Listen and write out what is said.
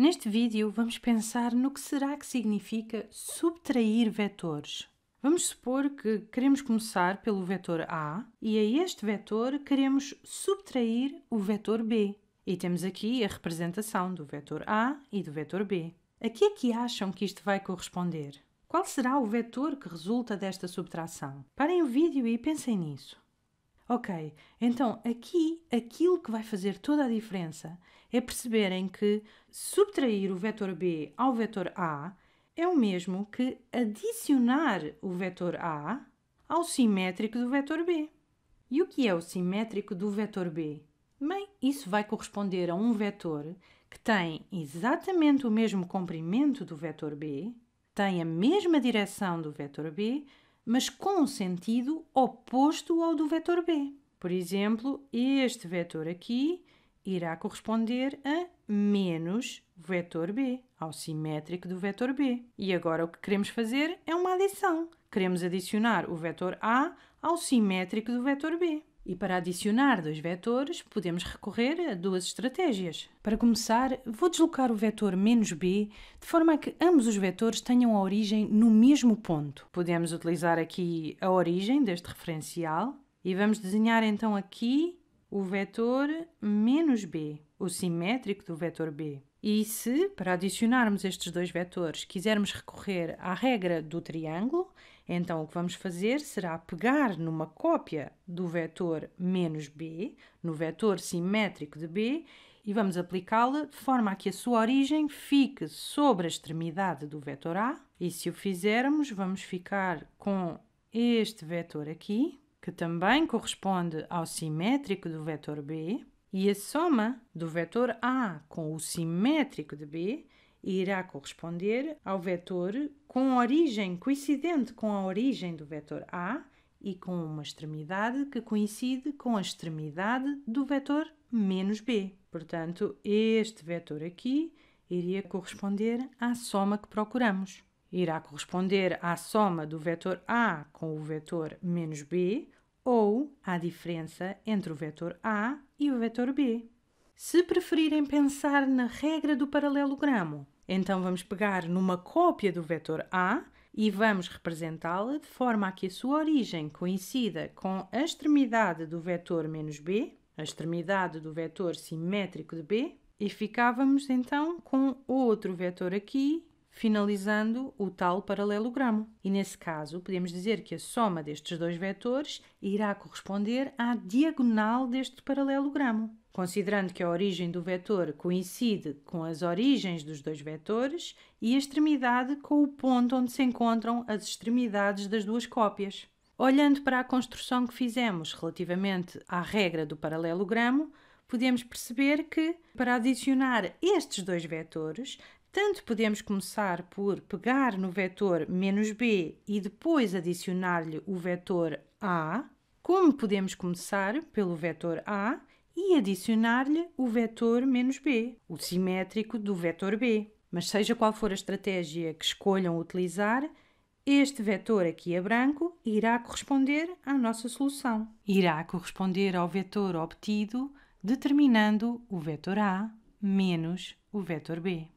Neste vídeo vamos pensar no que será que significa subtrair vetores. Vamos supor que queremos começar pelo vetor A e a este vetor queremos subtrair o vetor B. E temos aqui a representação do vetor A e do vetor B. A que é que acham que isto vai corresponder? Qual será o vetor que resulta desta subtração? Parem o vídeo e pensem nisso. Ok, então aqui aquilo que vai fazer toda a diferença é perceberem que subtrair o vetor B ao vetor A é o mesmo que adicionar o vetor A ao simétrico do vetor B. E o que é o simétrico do vetor B? Bem, isso vai corresponder a um vetor que tem exatamente o mesmo comprimento do vetor B, tem a mesma direção do vetor B, mas com um sentido oposto ao do vetor b. Por exemplo, este vetor aqui irá corresponder a menos vetor b, ao simétrico do vetor b. E agora o que queremos fazer é uma adição. Queremos adicionar o vetor a ao simétrico do vetor b. E para adicionar dois vetores, podemos recorrer a duas estratégias. Para começar, vou deslocar o vetor menos b de forma a que ambos os vetores tenham a origem no mesmo ponto. Podemos utilizar aqui a origem deste referencial e vamos desenhar então aqui o vetor menos b, o simétrico do vetor b. E se, para adicionarmos estes dois vetores, quisermos recorrer à regra do triângulo, então, o que vamos fazer será pegar numa cópia do vetor menos b, no vetor simétrico de b, e vamos aplicá-la de forma a que a sua origem fique sobre a extremidade do vetor A. E se o fizermos, vamos ficar com este vetor aqui, que também corresponde ao simétrico do vetor B, e a soma do vetor A com o simétrico de B irá corresponder ao vetor com origem coincidente com a origem do vetor A e com uma extremidade que coincide com a extremidade do vetor menos b. Portanto, este vetor aqui iria corresponder à soma que procuramos. Irá corresponder à soma do vetor A com o vetor menos b ou à diferença entre o vetor A e o vetor b. Se preferirem pensar na regra do paralelogramo, então vamos pegar numa cópia do vetor A e vamos representá-la de forma a que a sua origem coincida com a extremidade do vetor menos b, a extremidade do vetor simétrico de b, e ficávamos então com outro vetor aqui finalizando o tal paralelogramo. E nesse caso, podemos dizer que a soma destes dois vetores irá corresponder à diagonal deste paralelogramo. Considerando que a origem do vetor coincide com as origens dos dois vetores e a extremidade com o ponto onde se encontram as extremidades das duas cópias. Olhando para a construção que fizemos relativamente à regra do paralelogramo, podemos perceber que, para adicionar estes dois vetores, tanto podemos começar por pegar no vetor menos b e depois adicionar-lhe o vetor a, como podemos começar pelo vetor a e adicionar-lhe o vetor menos b, o simétrico do vetor b. Mas seja qual for a estratégia que escolham utilizar, este vetor aqui a branco irá corresponder à nossa solução. Irá corresponder ao vetor obtido, determinando o vetor A menos o vetor B.